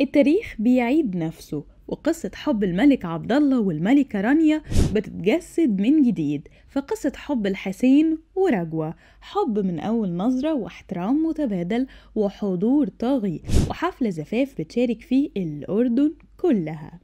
التاريخ بيعيد نفسه وقصة حب الملك عبد الله والملكة رانيا بتتجسد من جديد في قصة حب الحسين ورجوة حب من أول نظرة واحترام متبادل وحضور طاغي وحفلة زفاف بتشارك فيه الأردن كلها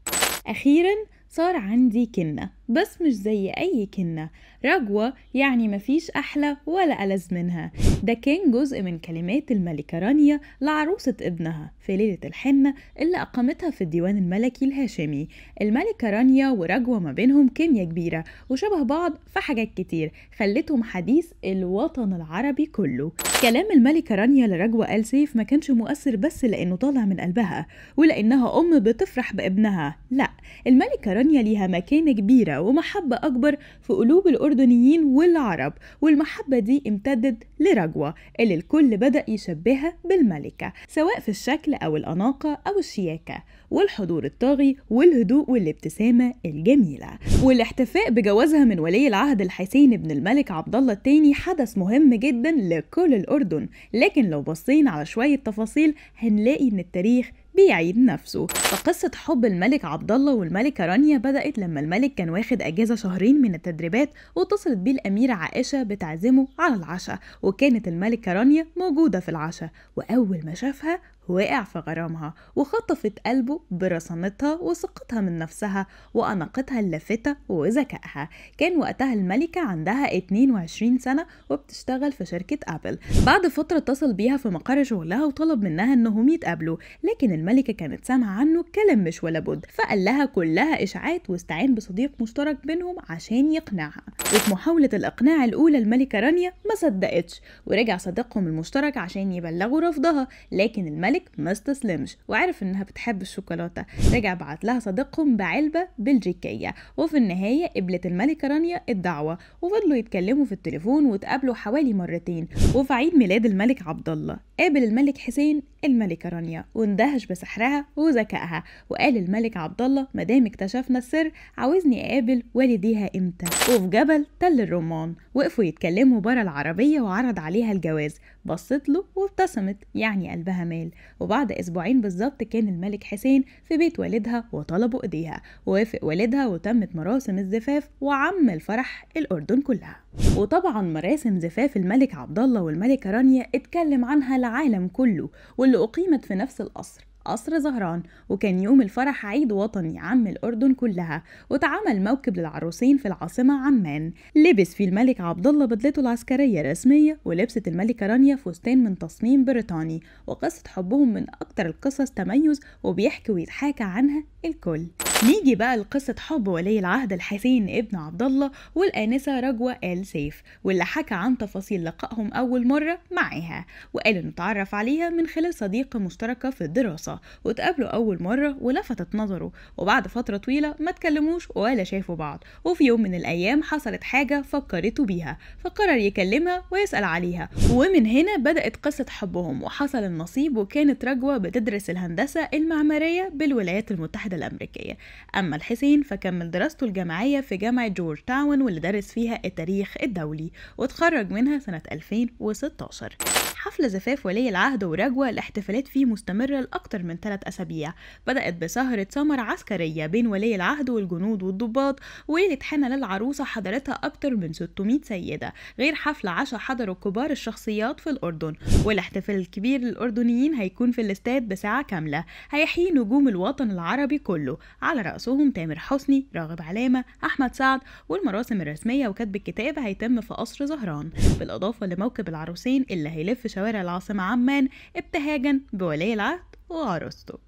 أخيرا صار عندي كنة بس مش زي أي كنة رجوة يعني مفيش أحلى ولا ألز منها ده كان جزء من كلمات الملكة رانيا لعروسة ابنها في ليلة الحنة اللي أقامتها في الديوان الملكي الهاشمي الملكة رانيا ورجوة ما بينهم كيمياء كبيرة وشبه بعض في حاجات كتير خلتهم حديث الوطن العربي كله كلام الملكة رانيا لرجوة آل سيف ما كانش مؤثر بس لأنه طالع من قلبها ولأنها أم بتفرح بابنها لا الملكة رانيا ليها مكانة كبيرة ومحبة أكبر في قلوب الأردنيين والعرب والمحبة دي امتدت لرجوة اللي الكل بدأ يشبهها بالملكة سواء في الشكل أو الأناقة أو الشياكة والحضور الطاغي والهدوء والابتسامة الجميلة والاحتفاء بجوازها من ولي العهد الحسين بن الملك عبد الله الثاني حدث مهم جدا لكل الأردن لكن لو بصينا على شوية تفاصيل هنلاقي إن التاريخ بيعيد نفسه فقصة حب الملك عبد الله والملكة رانيا بدأت لما الملك كان واخد أجازة شهرين من التدريبات واتصلت بيه الأميرة عائشة بتعزمه على العشاء وكانت الملكة رانيا موجودة في العشاء وأول ما شافها وقع في غرامها وخطفت قلبه برصانتها وثقتها من نفسها وأناقتها اللافتة وذكائها كان وقتها الملكة عندها 22 سنة وبتشتغل في شركة أبل بعد فترة اتصل بيها في مقر شغلها وطلب منها أنهم يتقابلوا لكن الملكة كانت سامعة عنه كلام مش ولا بد فقال لها كلها إشاعات واستعان بصديق مشترك بينهم عشان يقنعها وفي محاولة الإقناع الأولى الملكة رانيا ما صدقتش ورجع صديقهم المشترك عشان يبلغوا رفضها لكن الملكة مالك ما استسلمش وعرف انها بتحب الشوكولاته رجع بعت لها صديقهم بعلبه بلجيكيه وفي النهايه قبلت الملكه رانيا الدعوه وفضلوا يتكلموا في التليفون وتقابلوا حوالي مرتين وفي عيد ميلاد الملك عبد الله قابل الملك حسين الملكة رانيا واندهش بسحرها وذكائها وقال الملك عبد الله مادام اكتشفنا السر عاوزني اقابل والديها امتى وفي جبل تل الرمان وقفوا يتكلموا برا العربية وعرض عليها الجواز بصت له وابتسمت يعني قلبها مال وبعد اسبوعين بالظبط كان الملك حسين في بيت والدها وطلبوا ايديها ووافق والدها وتمت مراسم الزفاف وعم الفرح الاردن كلها وطبعا مراسم زفاف الملك عبد الله والملكة رانيا اتكلم عنها العالم كله واللي أقيمت في نفس القصر قصر زهران وكان يوم الفرح عيد وطني عم الأردن كلها واتعمل موكب للعروسين في العاصمة عمان لبس فيه الملك عبد الله بدلته العسكرية الرسمية ولبست الملكة رانيا فستان من تصميم بريطاني وقصة حبهم من أكتر القصص تميز وبيحكي ويتحاكى عنها الكل نيجي بقى لقصة حب ولي العهد الحسين ابن عبد الله والآنسة رجوة آل سيف واللي حكى عن تفاصيل لقائهم أول مرة معاها وقال إنه اتعرف عليها من خلال صديقة مشتركة في الدراسة واتقابلوا أول مرة ولفتت نظره وبعد فترة طويلة ما اتكلموش ولا شافوا بعض وفي يوم من الأيام حصلت حاجة فكرته بيها فقرر يكلمها ويسأل عليها ومن هنا بدأت قصة حبهم وحصل النصيب وكانت رجوة بتدرس الهندسة المعمارية بالولايات المتحدة الأمريكية أما الحسين فكمل دراسته الجامعية في جامعة جورج تاون واللي درس فيها التاريخ الدولي واتخرج منها سنة 2016 حفل زفاف ولي العهد ورجوة الاحتفالات فيه مستمرة لأكتر من ثلاث أسابيع بدأت بسهرة سمر عسكرية بين ولي العهد والجنود والضباط وليلة حنة للعروسة حضرتها أكتر من 600 سيدة غير حفل عشاء حضروا كبار الشخصيات في الأردن والاحتفال الكبير للأردنيين هيكون في الاستاد بساعة كاملة هيحيي نجوم الوطن العربي كله على على رأسهم تامر حسني راغب علامة أحمد سعد والمراسم الرسمية وكتب الكتاب هيتم في قصر زهران بالإضافة لموكب العروسين اللي هيلف شوارع العاصمة عمان ابتهاجا بولي العهد وعروسته